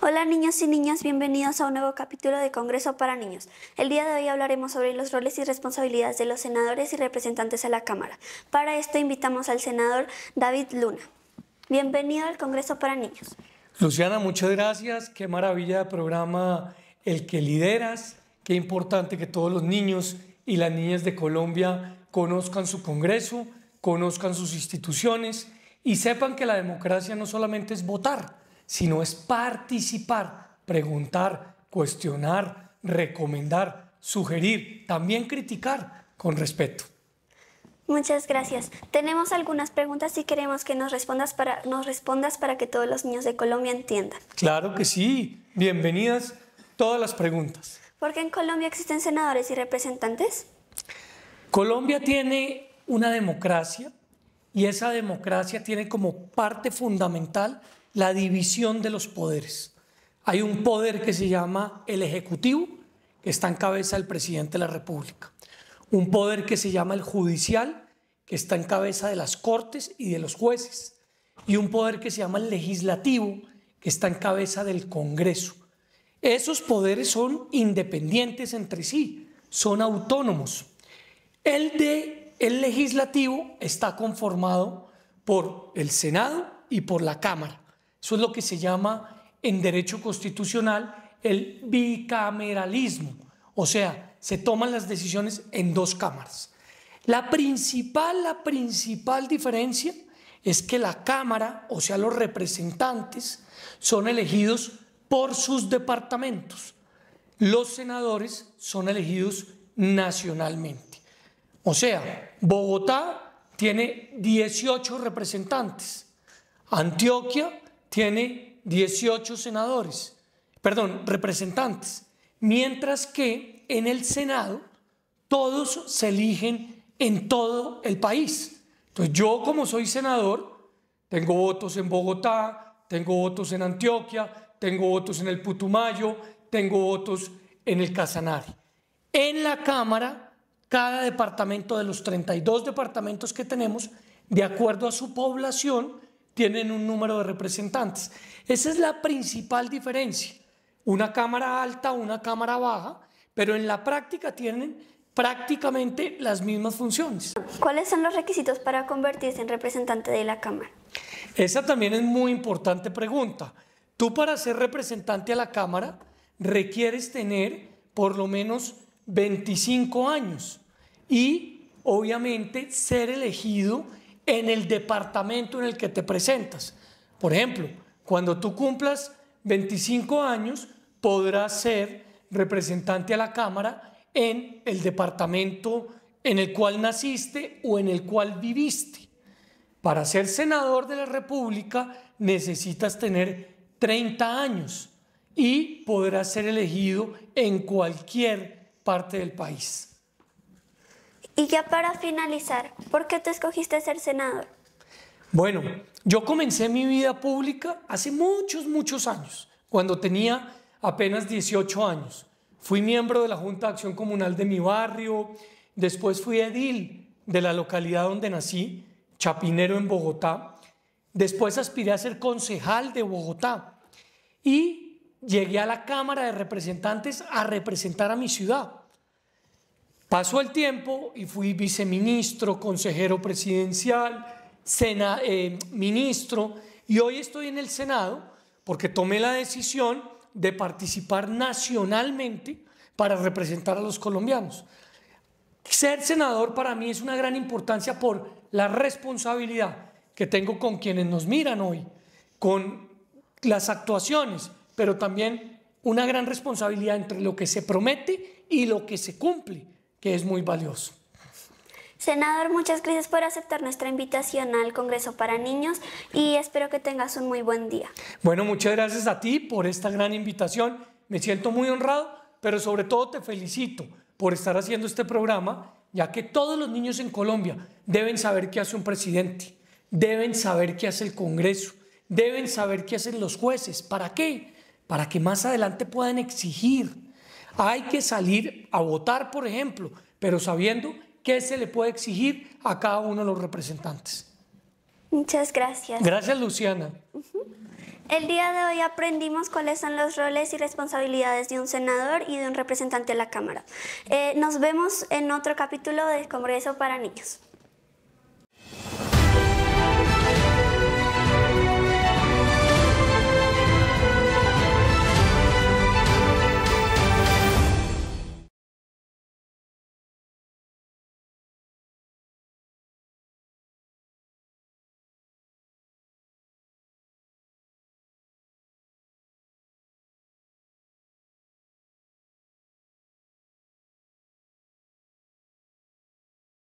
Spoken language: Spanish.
Hola niños y niñas, bienvenidos a un nuevo capítulo de Congreso para Niños. El día de hoy hablaremos sobre los roles y responsabilidades de los senadores y representantes a la Cámara. Para esto invitamos al senador David Luna. Bienvenido al Congreso para Niños. Luciana, muchas gracias. Qué maravilla de programa el que lideras. Qué importante que todos los niños y las niñas de Colombia conozcan su Congreso, conozcan sus instituciones y sepan que la democracia no solamente es votar, sino es participar, preguntar, cuestionar, recomendar, sugerir, también criticar con respeto. Muchas gracias. Tenemos algunas preguntas y queremos que nos respondas, para, nos respondas para que todos los niños de Colombia entiendan. Claro que sí. Bienvenidas todas las preguntas. ¿Por qué en Colombia existen senadores y representantes? Colombia tiene una democracia y esa democracia tiene como parte fundamental la división de los poderes. Hay un poder que se llama el Ejecutivo, que está en cabeza del presidente de la República. Un poder que se llama el Judicial, que está en cabeza de las Cortes y de los jueces. Y un poder que se llama el Legislativo, que está en cabeza del Congreso. Esos poderes son independientes entre sí, son autónomos. El de el legislativo está conformado por el Senado y por la Cámara. Eso es lo que se llama en derecho constitucional el bicameralismo. O sea, se toman las decisiones en dos cámaras. La principal, la principal diferencia es que la Cámara, o sea, los representantes, son elegidos por sus departamentos. Los senadores son elegidos nacionalmente. O sea, Bogotá tiene 18 representantes, Antioquia tiene 18 senadores, perdón, representantes, mientras que en el Senado todos se eligen en todo el país. Entonces yo como soy senador, tengo votos en Bogotá, tengo votos en Antioquia, tengo votos en el Putumayo, tengo votos en el Casanare. En la Cámara, cada departamento de los 32 departamentos que tenemos, de acuerdo a su población, tienen un número de representantes. Esa es la principal diferencia. Una cámara alta, una cámara baja, pero en la práctica tienen prácticamente las mismas funciones. ¿Cuáles son los requisitos para convertirse en representante de la Cámara? Esa también es muy importante pregunta. Tú para ser representante a la Cámara requieres tener por lo menos 25 años y obviamente ser elegido en el departamento en el que te presentas. Por ejemplo, cuando tú cumplas 25 años, podrás ser representante a la Cámara en el departamento en el cual naciste o en el cual viviste. Para ser senador de la República necesitas tener 30 años y podrás ser elegido en cualquier parte del país. Y ya para finalizar, ¿por qué te escogiste ser senador? Bueno, yo comencé mi vida pública hace muchos, muchos años, cuando tenía apenas 18 años. Fui miembro de la Junta de Acción Comunal de mi barrio, después fui edil de la localidad donde nací, Chapinero en Bogotá, después aspiré a ser concejal de Bogotá y llegué a la Cámara de Representantes a representar a mi ciudad. Pasó el tiempo y fui viceministro, consejero presidencial, eh, ministro y hoy estoy en el Senado porque tomé la decisión de participar nacionalmente para representar a los colombianos. Ser senador para mí es una gran importancia por la responsabilidad que tengo con quienes nos miran hoy, con las actuaciones, pero también una gran responsabilidad entre lo que se promete y lo que se cumple que es muy valioso. Senador, muchas gracias por aceptar nuestra invitación al Congreso para Niños y espero que tengas un muy buen día. Bueno, muchas gracias a ti por esta gran invitación. Me siento muy honrado, pero sobre todo te felicito por estar haciendo este programa, ya que todos los niños en Colombia deben saber qué hace un presidente, deben saber qué hace el Congreso, deben saber qué hacen los jueces. ¿Para qué? Para que más adelante puedan exigir hay que salir a votar, por ejemplo, pero sabiendo qué se le puede exigir a cada uno de los representantes. Muchas gracias. Gracias, Luciana. El día de hoy aprendimos cuáles son los roles y responsabilidades de un senador y de un representante de la Cámara. Eh, nos vemos en otro capítulo de Congreso para Niños.